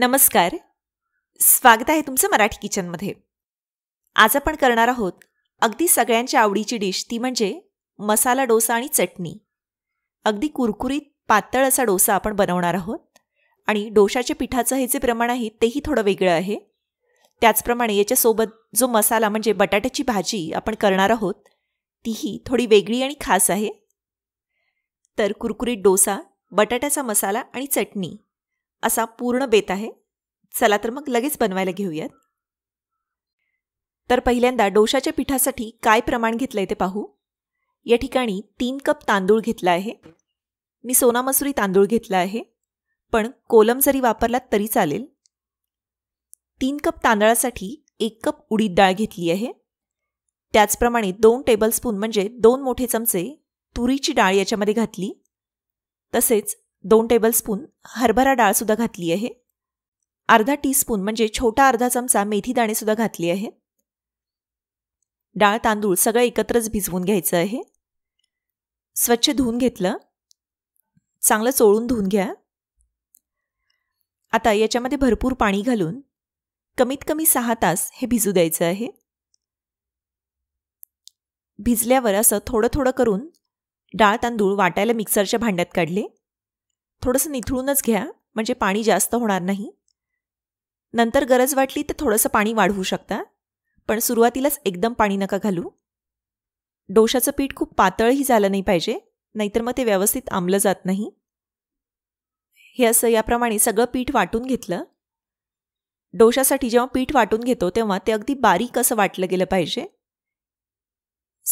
नमस्कार स्वागत आहे तुमचं मराठी किचनमध्ये आज आपण करणार आहोत अगदी सगळ्यांच्या आवडीची डिश ती म्हणजे मसाला डोसा आणि चटणी अगदी कुरकुरीत पातळ असा डोसा आपण बनवणार आहोत आणि डोशाच्या पिठाचं हे जे प्रमाण आहे तेही थोडं वेगळं आहे त्याचप्रमाणे याच्यासोबत जो मसाला म्हणजे बटाट्याची भाजी आपण करणार आहोत तीही थोडी वेगळी आणि खास आहे तर कुरकुरीत डोसा बटाट्याचा मसाला आणि चटणी असा पूर्ण बेत आहे चला तर मग लगेच बनवायला घेऊयात तर पहिल्यांदा डोशाच्या पिठासाठी काय प्रमाण घेतलं आहे ते पाहू या ठिकाणी तीन कप तांदूळ घेतला आहे मी सोना तांदूळ घेतला आहे पण कोलम जरी वापरलात तरी चालेल तीन कप तांदळासाठी एक कप उडीद डाळ घेतली आहे त्याचप्रमाणे दोन टेबलस्पून म्हणजे दोन मोठे चमचे तुरीची डाळ याच्यामध्ये घातली तसेच दोन टेबलस्पून हरभरा डाळसुद्धा घातली आहे अर्धा टीस्पून म्हणजे छोटा अर्धा चमचा मेथी दाणेसुद्धा घातली आहे डाळ तांदूळ सगळं एकत्रच भिजवून घ्यायचं आहे स्वच्छ धुवून घेतलं चांगलं चोळून धुवून घ्या आता याच्यामध्ये भरपूर पाणी घालून कमीत कमी सहा तास हे भिजू द्यायचं आहे भिजल्यावर असं थोडं थोडं करून डाळ तांदूळ वाटायला मिक्सरच्या भांड्यात काढले थोडंसं निथळूनच घ्या म्हणजे पाणी जास्त होणार नाही नंतर गरज वाटली तर थोडंसं पाणी वाढवू शकता पण सुरुवातीलाच एकदम पाणी नका घालू डोशाचं पीठ खूप पातळही झालं नाही पाहिजे नाहीतर मग ते व्यवस्थित आंबलं जात नाही हे असं याप्रमाणे सगळं पीठ वाटून घेतलं डोशासाठी जेव्हा पीठ वाटून घेतो तेव्हा ते अगदी बारीक असं वाटलं गेलं पाहिजे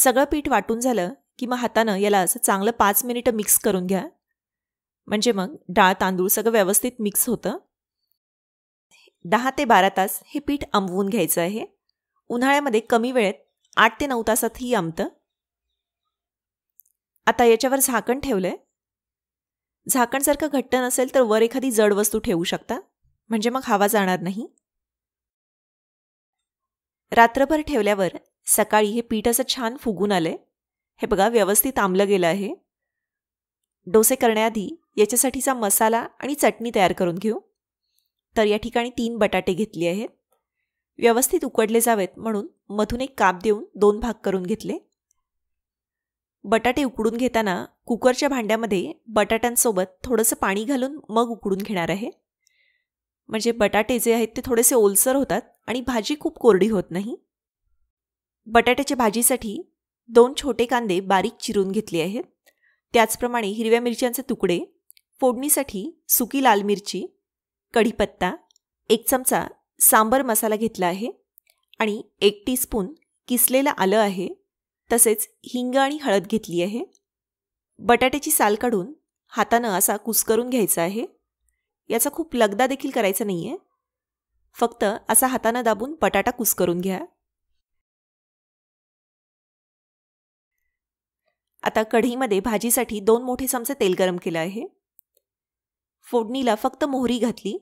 सगळं पीठ वाटून झालं की मग हातानं याला असं चांगलं पाच मिनिटं मिक्स करून घ्या म्हणजे मग डाळ तांदूळ सगळं व्यवस्थित मिक्स होतं दहा ते बारा तास हे पीठ आंबवून घ्यायचं आहे उन्हाळ्यामध्ये कमी वेळेत आठ ते नऊ तासातही आंबतं आता याच्यावर झाकण ठेवलं आहे झाकण घट्ट नसेल तर वर एखादी जड वस्तू ठेवू शकता म्हणजे मग हवा जाणार नाही रात्रभर ठेवल्यावर सकाळी हे पीठ असं छान फुगून आलंय हे बघा व्यवस्थित आंबलं गेलं आहे डोसे करण्याआधी याच्यासाठीचा मसाला आणि चटणी तयार करून घेऊ तर या ठिकाणी तीन बटाटे घेतले आहेत व्यवस्थित उकडले जावेत म्हणून मधून एक काप देऊन दोन भाग करून घेतले बटाटे उकडून घेताना कुकरच्या भांड्यामध्ये बटाट्यांसोबत थोडंसं पाणी घालून मग उकडून घेणार आहे म्हणजे बटाटे जे आहेत ते थोडेसे ओलसर होतात आणि भाजी खूप कोरडी होत नाही बटाट्याच्या भाजीसाठी दोन छोटे कांदे बारीक चिरून घेतले आहेत त्याचप्रमाणे हिरव्या मिरच्यांचे तुकडे फोडणीसाठी सुकी लाल मिरची कढीपत्ता एक चमचा सांबर मसाला घेतला आहे आणि एक स्पून किसलेलं आलं आहे तसेच हिंग आणि हळद घेतली आहे बटाट्याची साल काढून हातानं असा कुस घ्यायचा आहे याचा खूप लगदा देखील करायचा नाही आहे फक्त असा हातानं दाबून बटाटा कुस घ्या आता कढईमध्ये भाजीसाठी दोन मोठे चमचे तेल गरम केलं आहे फोडणीला फक्त मोहरी घातली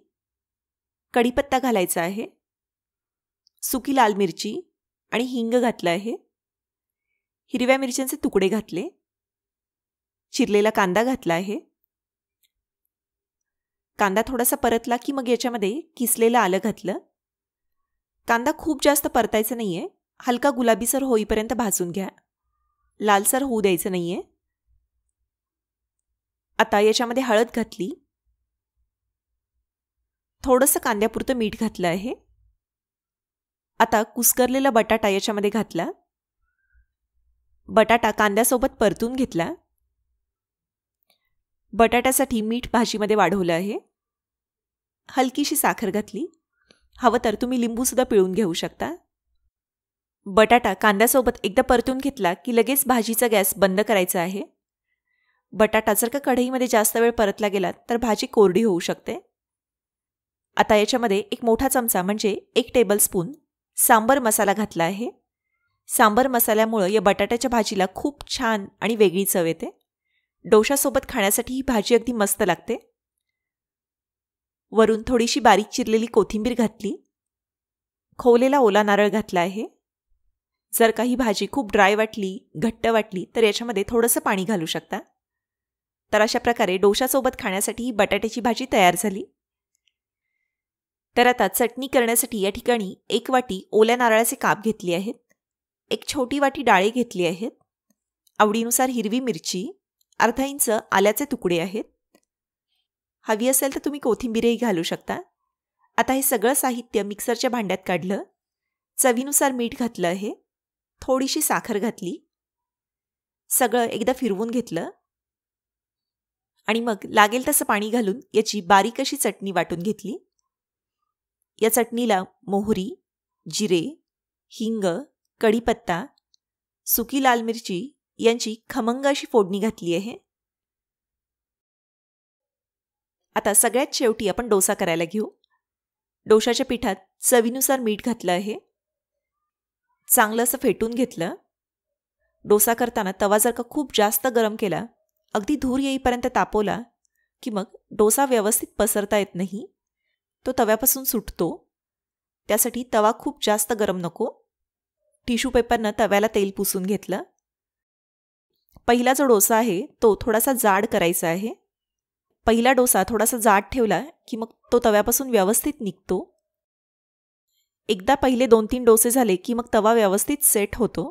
कढीपत्ता घालायचा आहे सुकी लाल मिरची आणि हिंग घातलं आहे हिरव्या मिरच्यांचे तुकडे घातले चिरलेला कांदा घातला आहे कांदा थोडासा परतला की मग याच्यामध्ये किसलेलं आलं घातलं कांदा खूप जास्त परतायचा नाही आहे हलका गुलाबीसर होईपर्यंत भाजून घ्या लालसर होऊ द्यायचं नाही आहे आता याच्यामध्ये हळद घातली थोडंसं कांद्यापुरतं मीठ घातलं आहे आता कुस्करलेला बटाटा याच्यामध्ये घातला बटाटा कांद्यासोबत परतून घेतला बटाट्यासाठी मीठ भाजीमध्ये वाढवलं आहे हलकीशी साखर घातली हवं तर तुम्ही लिंबूसुद्धा पिळून घेऊ शकता बटाटा कांद्यासोबत एकदा परतून घेतला की लगेच भाजीचा गॅस बंद करायचा आहे बटाटा जर का कढईमध्ये जास्त वेळ परतला गेला तर भाजी कोरडी होऊ शकते आता याच्यामध्ये एक मोठा चमचा म्हणजे एक टेबलस्पून सांबर मसाला घातला आहे सांबर मसाल्यामुळं या बटाट्याच्या भाजीला खूप छान आणि वेगळी चव येते डोशासोबत खाण्यासाठी ही भाजी अगदी मस्त लागते वरून थोडीशी बारीक चिरलेली कोथिंबीर घातली खोवलेला ओला नारळ घातला आहे जर का ही भाजी खूप ड्राय वाटली घट्ट वाटली तर याच्यामध्ये थोडंसं पाणी घालू शकता तर अशा प्रकारे डोशासोबत खाण्यासाठी ही बटाट्याची भाजी तयार झाली तर आता चटणी करण्यासाठी या ठिकाणी एक वाटी ओल्या नारळाचे काप घेतली आहेत एक छोटी वाटी डाळी घेतली आहेत आवडीनुसार हिरवी मिरची अर्धा इंच आल्याचे तुकडे आहेत हवी असेल तर तुम्ही कोथिंबीरही घालू शकता आता हे सगळं साहित्य मिक्सरच्या भांड्यात काढलं चवीनुसार मीठ घातलं आहे थोडीशी साखर घातली सगळं एकदा फिरवून घेतलं आणि मग लागेल तसं पाणी घालून याची बारीक अशी चटणी वाटून घेतली या चटणीला मोहरी जिरे हिंग कढीपत्ता सुकी लाल मिरची यांची खमंग अशी फोडणी घातली आहे आता सगळ्यात शेवटी आपण डोसा करायला घेऊ डोशाच्या पिठात चवीनुसार मीठ घातलं आहे चांगलं असं फेटून घेतलं डोसा करताना तवा जर का खूप जास्त गरम केला अगदी धूर येईपर्यंत तापवला की मग डोसा व्यवस्थित पसरता येत नाही तो तव्यापासून सुटतो त्यासाठी तवा खूप जास्त गरम नको टिश्यू पेपरनं तव्याला तेल पुसून घेतलं पहिला जो डोसा आहे तो थोडासा जाड करायचा आहे पहिला डोसा थोडासा जाड ठेवला की मग तो तव्यापासून व्यवस्थित निघतो एकदा पहिले दोन तीन डोसे झाले की मग तवा व्यवस्थित सेट होतो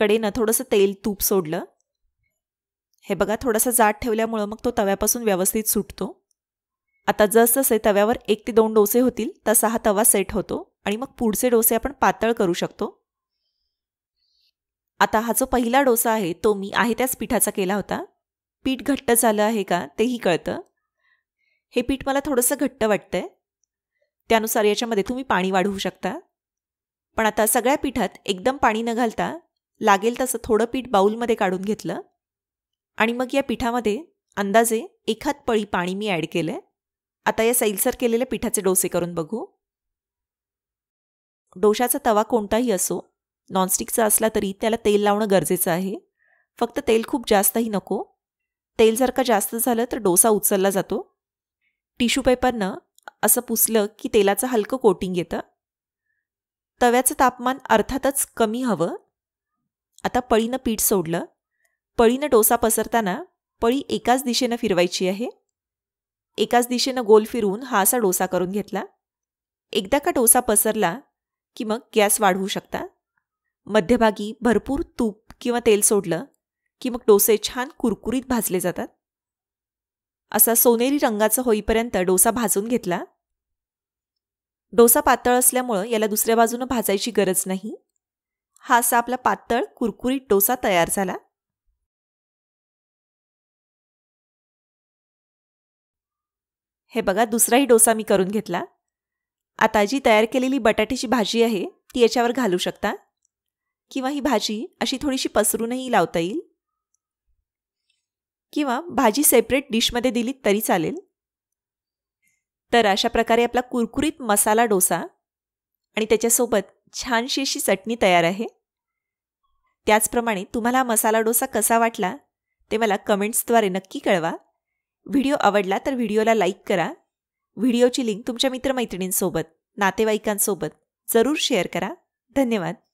कडेनं थोडंसं तेल तूप सोडलं हे बघा थोडासा जाड ठेवल्यामुळं मग तो तव्यापासून व्यवस्थित सुटतो आता जसजसे तव्यावर एक ते दोन डोसे होतील तसा हा तवा सेट होतो आणि मग पुढचे डोसे आपण पातळ करू शकतो आता हा जो पहिला डोसा आहे तो मी आहे त्याच पिठाचा केला होता पीठ घट्ट झालं आहे का तेही कळतं हे पीठ मला थोडंसं घट्ट वाटतंय त्यानुसार याच्यामध्ये तुम्ही पाणी वाढवू शकता पण आता सगळ्या पिठात एकदम पाणी न घालता लागेल तसं थोडं पीठ बाऊलमध्ये काढून घेतलं आणि मग या पिठामध्ये अंदाजे एखाद पळी पाणी मी ॲड केलं आहे आता या सैलसर केलेले पिठाचे डोसे करून बघू डोशाचा तवा कोणताही असो नॉनस्टिकचा असला तरी त्याला तेल लावणं गरजेचं आहे फक्त तेल खूप जास्तही नको तेल जर का जास्त झालं तर डोसा उचलला जातो टिश्यू पेपरनं असं पुसलं की तेलाचं हलकं कोटिंग येतं तव्याचं तापमान अर्थातच कमी हवं आता पळीनं पीठ सोडलं पळीनं डोसा पसरताना पळी एकाच दिशेनं फिरवायची आहे एकाच दिशेनं गोल फिरवून हा असा डोसा करून घेतला एकदा का डोसा पसरला की मग गॅस वाढवू शकता मध्यभागी भरपूर तूप किंवा तेल सोडलं की मग डोसे छान कुरकुरीत भाजले जातात असा सोनेरी रंगाचा होईपर्यंत डोसा भाजून घेतला डोसा पातळ असल्यामुळं याला दुसऱ्या बाजूनं भाजायची गरज नाही हा असा आपला पातळ कुरकुरीत डोसा तयार झाला हे बघा दुसराही डोसा मी करून घेतला आता जी तयार केलेली बटाट्याची भाजी आहे ती याच्यावर घालू शकता किंवा ही भाजी अशी थोडीशी पसरूनही लावता येईल किंवा भाजी सेपरेट डिशमध्ये दिली तरी चालेल तर अशा प्रकारे आपला कुरकुरीत मसाला डोसा आणि त्याच्यासोबत छानशी अशी चटणी तयार आहे त्याचप्रमाणे तुम्हाला मसाला डोसा कसा वाटला ते मला कमेंट्सद्वारे नक्की कळवा व्हिडिओ आवडला तर व्हिडिओला लाईक करा व्हिडिओची लिंक तुमच्या मित्रमैत्रिणींसोबत नातेवाईकांसोबत जरूर शेअर करा धन्यवाद